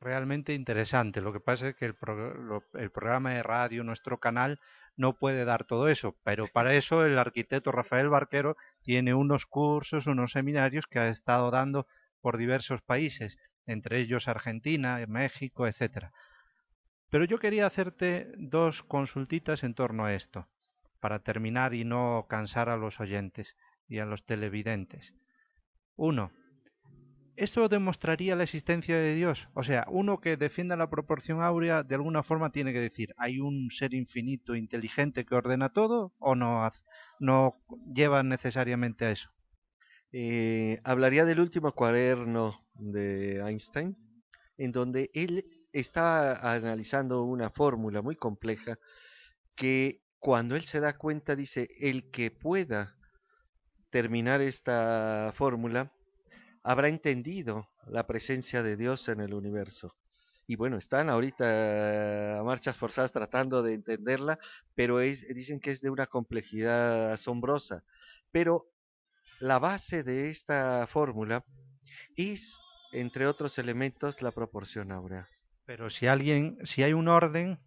realmente interesante, Lo que pasa es que el, el programa de radio, nuestro canal, no puede dar todo eso, pero para eso el arquitecto Rafael Barquero tiene unos cursos, unos seminarios que ha estado dando por diversos países, entre ellos Argentina, México, etcétera. Pero yo quería hacerte dos consultitas en torno a esto, para terminar y no cansar a los oyentes y a los televidentes. Uno, esto demostraría la existencia de Dios. O sea, uno que defienda la proporción áurea de alguna forma tiene que decir, ¿hay un ser infinito inteligente que ordena todo o no, no lleva necesariamente a eso? Eh, hablaría del último cuaderno de Einstein, en donde él está analizando una fórmula muy compleja que cuando él se da cuenta dice, el que pueda terminar esta fórmula habrá entendido la presencia de Dios en el universo. Y bueno, están ahorita a marchas forzadas tratando de entenderla, pero dicen que es de una complejidad asombrosa. Pero la base de esta fórmula es, entre otros elementos, la proporción áurea. Pero si alguien, si hay un orden,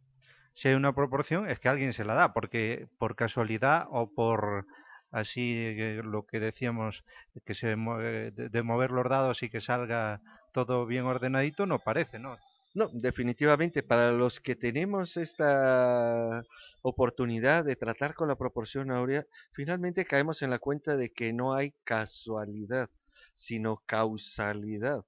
si hay una proporción, es que alguien se la da, porque por casualidad o por así lo que decíamos que se de mover los dados y que salga todo bien ordenadito no parece, ¿no? No, definitivamente, para los que tenemos esta oportunidad de tratar con la proporción áurea, finalmente caemos en la cuenta de que no hay casualidad, sino causalidad.